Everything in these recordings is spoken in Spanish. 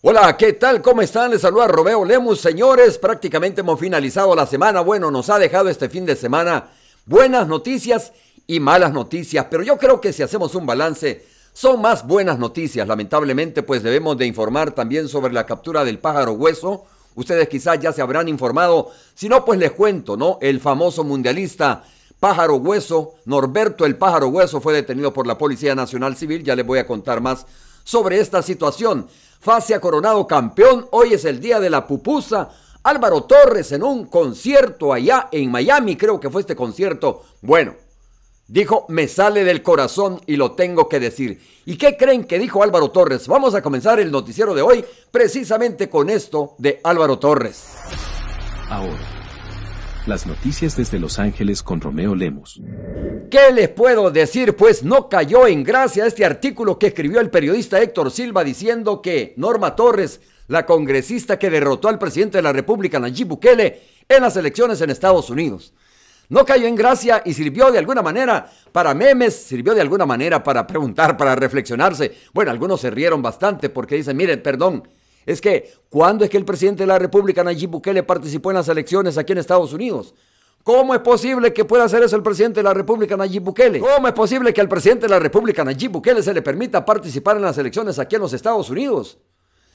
Hola, ¿qué tal? ¿Cómo están? Les saluda Robeo Lemus. Señores, prácticamente hemos finalizado la semana. Bueno, nos ha dejado este fin de semana buenas noticias y malas noticias, pero yo creo que si hacemos un balance, son más buenas noticias. Lamentablemente, pues debemos de informar también sobre la captura del pájaro hueso. Ustedes quizás ya se habrán informado, si no, pues les cuento, ¿no? El famoso mundialista pájaro hueso, Norberto el pájaro hueso, fue detenido por la Policía Nacional Civil. Ya les voy a contar más sobre esta situación. ha Coronado campeón, hoy es el día de la pupusa. Álvaro Torres en un concierto allá en Miami, creo que fue este concierto. Bueno, dijo, me sale del corazón y lo tengo que decir. ¿Y qué creen que dijo Álvaro Torres? Vamos a comenzar el noticiero de hoy precisamente con esto de Álvaro Torres. Ahora. Las noticias desde Los Ángeles con Romeo Lemos. ¿Qué les puedo decir? Pues no cayó en gracia este artículo que escribió el periodista Héctor Silva diciendo que Norma Torres, la congresista que derrotó al presidente de la República, Nayib Bukele, en las elecciones en Estados Unidos. No cayó en gracia y sirvió de alguna manera para memes, sirvió de alguna manera para preguntar, para reflexionarse. Bueno, algunos se rieron bastante porque dicen, miren, perdón, es que, ¿cuándo es que el presidente de la República, Nayib Bukele, participó en las elecciones aquí en Estados Unidos? ¿Cómo es posible que pueda hacer eso el presidente de la República, Nayib Bukele? ¿Cómo es posible que al presidente de la República, Nayib Bukele, se le permita participar en las elecciones aquí en los Estados Unidos?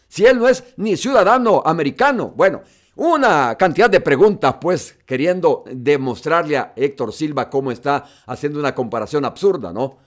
Si él no es ni ciudadano americano. Bueno, una cantidad de preguntas, pues, queriendo demostrarle a Héctor Silva cómo está haciendo una comparación absurda, ¿no?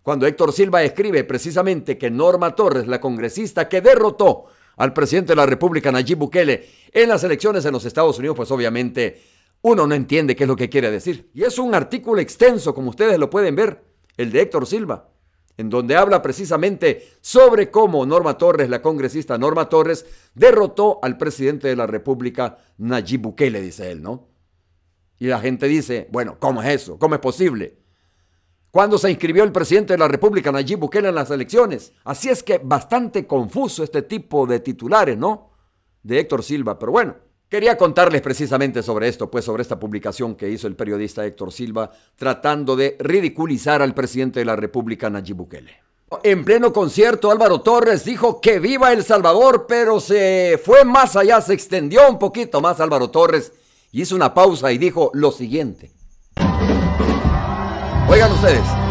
Cuando Héctor Silva escribe precisamente que Norma Torres, la congresista que derrotó al presidente de la República, Nayib Bukele, en las elecciones en los Estados Unidos, pues obviamente uno no entiende qué es lo que quiere decir. Y es un artículo extenso, como ustedes lo pueden ver, el de Héctor Silva, en donde habla precisamente sobre cómo Norma Torres, la congresista Norma Torres, derrotó al presidente de la República, Nayib Bukele, dice él, ¿no? Y la gente dice, bueno, ¿cómo es eso? ¿Cómo es posible? cuando se inscribió el presidente de la República, Nayib Bukele, en las elecciones. Así es que bastante confuso este tipo de titulares, ¿no? De Héctor Silva, pero bueno. Quería contarles precisamente sobre esto, pues sobre esta publicación que hizo el periodista Héctor Silva tratando de ridiculizar al presidente de la República, Nayib Bukele. En pleno concierto, Álvaro Torres dijo que viva El Salvador, pero se fue más allá, se extendió un poquito más Álvaro Torres y hizo una pausa y dijo lo siguiente. Oigan ustedes.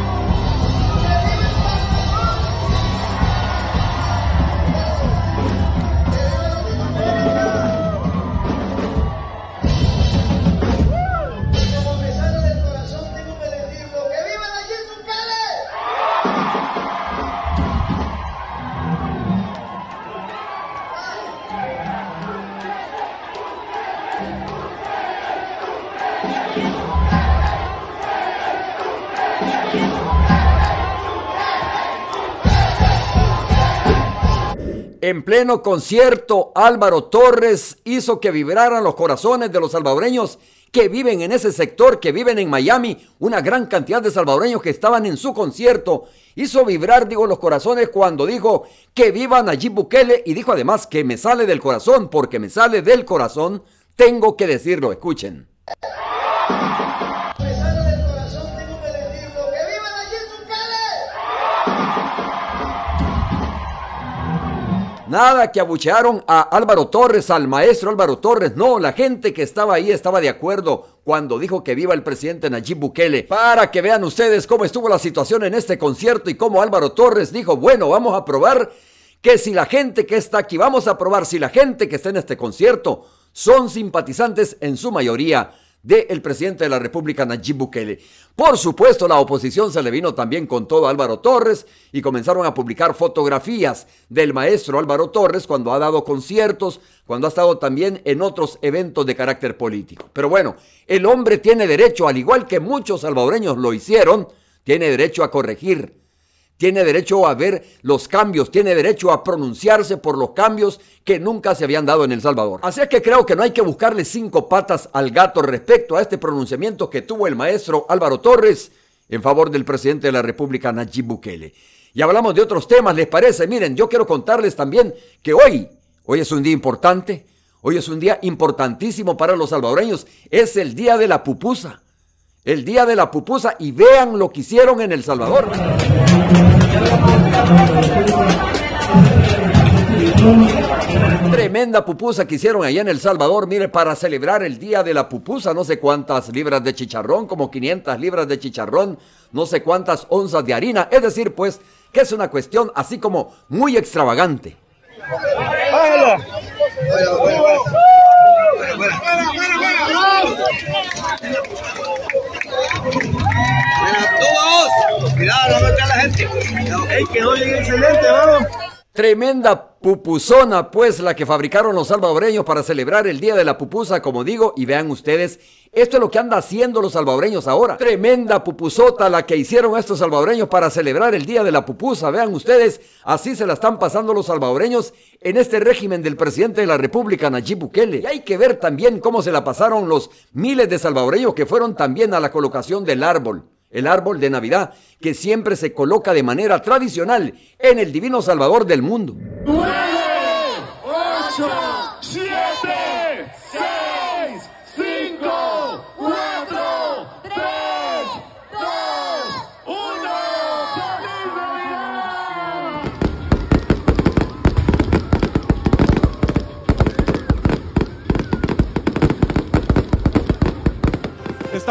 En pleno concierto, Álvaro Torres hizo que vibraran los corazones de los salvadoreños que viven en ese sector, que viven en Miami, una gran cantidad de salvadoreños que estaban en su concierto, hizo vibrar, digo, los corazones cuando dijo que vivan allí Bukele y dijo además que me sale del corazón, porque me sale del corazón, tengo que decirlo, escuchen. Nada que abuchearon a Álvaro Torres, al maestro Álvaro Torres. No, la gente que estaba ahí estaba de acuerdo cuando dijo que viva el presidente Nayib Bukele. Para que vean ustedes cómo estuvo la situación en este concierto y cómo Álvaro Torres dijo, bueno, vamos a probar que si la gente que está aquí, vamos a probar si la gente que está en este concierto son simpatizantes en su mayoría del el presidente de la República, Nayib Bukele. Por supuesto, la oposición se le vino también con todo a Álvaro Torres y comenzaron a publicar fotografías del maestro Álvaro Torres cuando ha dado conciertos, cuando ha estado también en otros eventos de carácter político. Pero bueno, el hombre tiene derecho, al igual que muchos salvadoreños lo hicieron, tiene derecho a corregir tiene derecho a ver los cambios, tiene derecho a pronunciarse por los cambios que nunca se habían dado en El Salvador. Así es que creo que no hay que buscarle cinco patas al gato respecto a este pronunciamiento que tuvo el maestro Álvaro Torres en favor del presidente de la República, Nayib Bukele. Y hablamos de otros temas, ¿les parece? Miren, yo quiero contarles también que hoy, hoy es un día importante, hoy es un día importantísimo para los salvadoreños, es el día de la pupusa el día de la pupusa y vean lo que hicieron en El Salvador. Tremenda pupusa que hicieron allá en El Salvador, mire, para celebrar el día de la pupusa, no sé cuántas libras de chicharrón, como 500 libras de chicharrón, no sé cuántas onzas de harina, es decir, pues, que es una cuestión así como muy extravagante la excelente, Tremenda pupusona, pues, la que fabricaron los salvadoreños para celebrar el Día de la Pupusa, como digo, y vean ustedes, esto es lo que anda haciendo los salvadoreños ahora. Tremenda pupusota la que hicieron estos salvadoreños para celebrar el Día de la Pupusa, vean ustedes, así se la están pasando los salvadoreños en este régimen del presidente de la República, Nayib Bukele. Y hay que ver también cómo se la pasaron los miles de salvadoreños que fueron también a la colocación del árbol el árbol de Navidad, que siempre se coloca de manera tradicional en el Divino Salvador del mundo.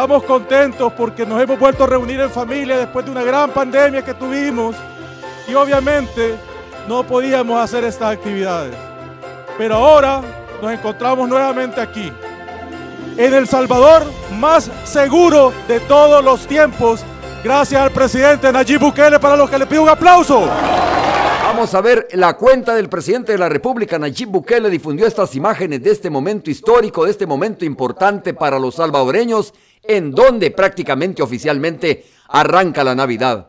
Estamos contentos porque nos hemos vuelto a reunir en familia después de una gran pandemia que tuvimos y obviamente no podíamos hacer estas actividades. Pero ahora nos encontramos nuevamente aquí, en El Salvador más seguro de todos los tiempos, gracias al presidente Nayib Bukele para los que le pido un aplauso. Vamos a ver, la cuenta del presidente de la República, Nayib Bukele, difundió estas imágenes de este momento histórico, de este momento importante para los salvadoreños, en donde prácticamente oficialmente arranca la Navidad.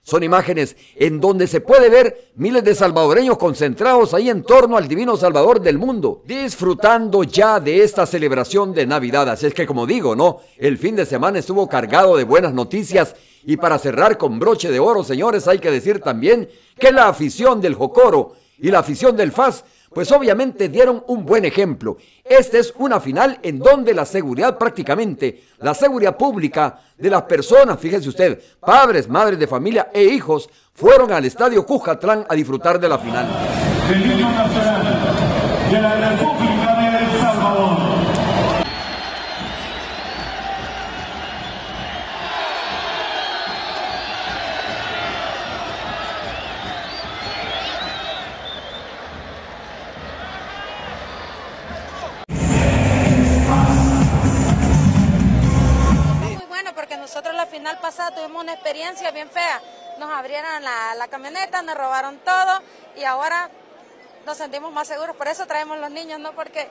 Son imágenes en donde se puede ver miles de salvadoreños concentrados ahí en torno al divino Salvador del mundo, disfrutando ya de esta celebración de Navidad. Así es que como digo, ¿no? El fin de semana estuvo cargado de buenas noticias y para cerrar con broche de oro, señores, hay que decir también que la afición del Jocoro y la afición del FAS, pues obviamente dieron un buen ejemplo. Esta es una final en donde la seguridad prácticamente, la seguridad pública de las personas, fíjese usted, padres, madres de familia e hijos, fueron al Estadio Cujatlán a disfrutar de la final. la nosotros la final pasada tuvimos una experiencia bien fea. Nos abrieron la, camioneta, nos robaron todo y ahora nos sentimos más seguros. Por eso traemos los niños, no porque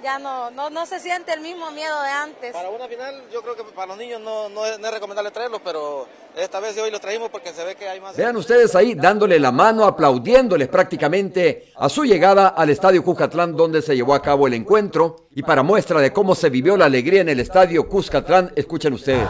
ya no, no, se siente el mismo miedo de antes. Para una final, yo creo que para los niños no, no es recomendable traerlos, pero esta vez hoy lo trajimos porque se ve que hay más. Vean ustedes ahí dándole la mano, aplaudiéndoles prácticamente a su llegada al estadio Cuscatlán, donde se llevó a cabo el encuentro. Y para muestra de cómo se vivió la alegría en el estadio Cuscatlán, escuchen ustedes.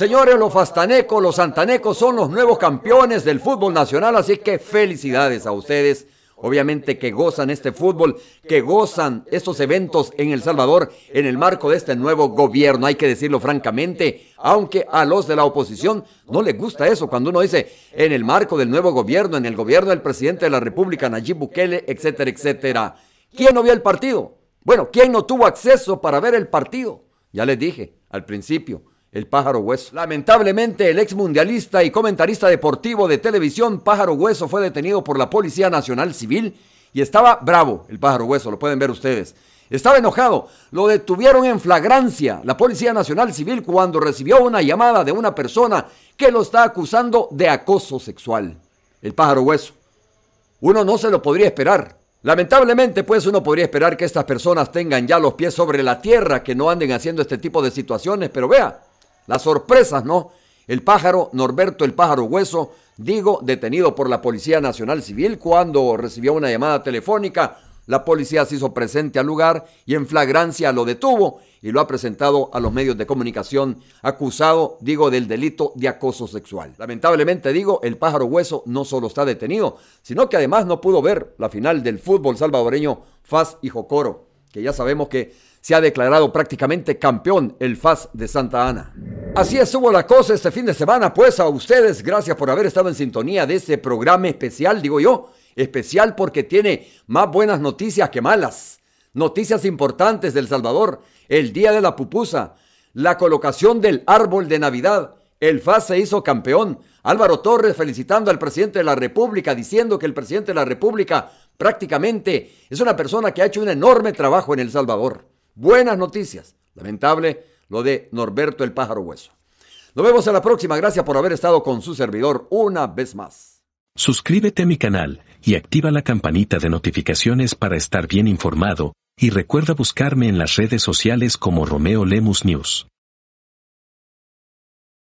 Señores, los fastanecos, los santanecos son los nuevos campeones del fútbol nacional, así que felicidades a ustedes. Obviamente que gozan este fútbol, que gozan estos eventos en El Salvador en el marco de este nuevo gobierno, hay que decirlo francamente, aunque a los de la oposición no les gusta eso cuando uno dice en el marco del nuevo gobierno, en el gobierno del presidente de la República, Nayib Bukele, etcétera, etcétera. ¿Quién no vio el partido? Bueno, ¿quién no tuvo acceso para ver el partido? Ya les dije al principio, el Pájaro Hueso. Lamentablemente, el ex mundialista y comentarista deportivo de televisión Pájaro Hueso fue detenido por la Policía Nacional Civil y estaba bravo, el Pájaro Hueso, lo pueden ver ustedes. Estaba enojado, lo detuvieron en flagrancia la Policía Nacional Civil cuando recibió una llamada de una persona que lo está acusando de acoso sexual, el Pájaro Hueso. Uno no se lo podría esperar, Lamentablemente, pues uno podría esperar que estas personas tengan ya los pies sobre la tierra, que no anden haciendo este tipo de situaciones, pero vea, las sorpresas, ¿no? El pájaro, Norberto el pájaro hueso, digo, detenido por la Policía Nacional Civil cuando recibió una llamada telefónica. La policía se hizo presente al lugar y en flagrancia lo detuvo y lo ha presentado a los medios de comunicación acusado, digo, del delito de acoso sexual. Lamentablemente digo, el pájaro hueso no solo está detenido, sino que además no pudo ver la final del fútbol salvadoreño Faz y Jocoro, que ya sabemos que se ha declarado prácticamente campeón el FAS de Santa Ana. Así estuvo la cosa este fin de semana, pues a ustedes, gracias por haber estado en sintonía de este programa especial, digo yo, especial porque tiene más buenas noticias que malas. Noticias importantes del Salvador, el Día de la Pupusa, la colocación del árbol de Navidad, el FAS se hizo campeón. Álvaro Torres felicitando al presidente de la República, diciendo que el presidente de la República prácticamente es una persona que ha hecho un enorme trabajo en El Salvador. Buenas noticias. Lamentable lo de Norberto el pájaro hueso. Nos vemos en la próxima. Gracias por haber estado con su servidor una vez más. Suscríbete a mi canal y activa la campanita de notificaciones para estar bien informado. Y recuerda buscarme en las redes sociales como Romeo Lemus News.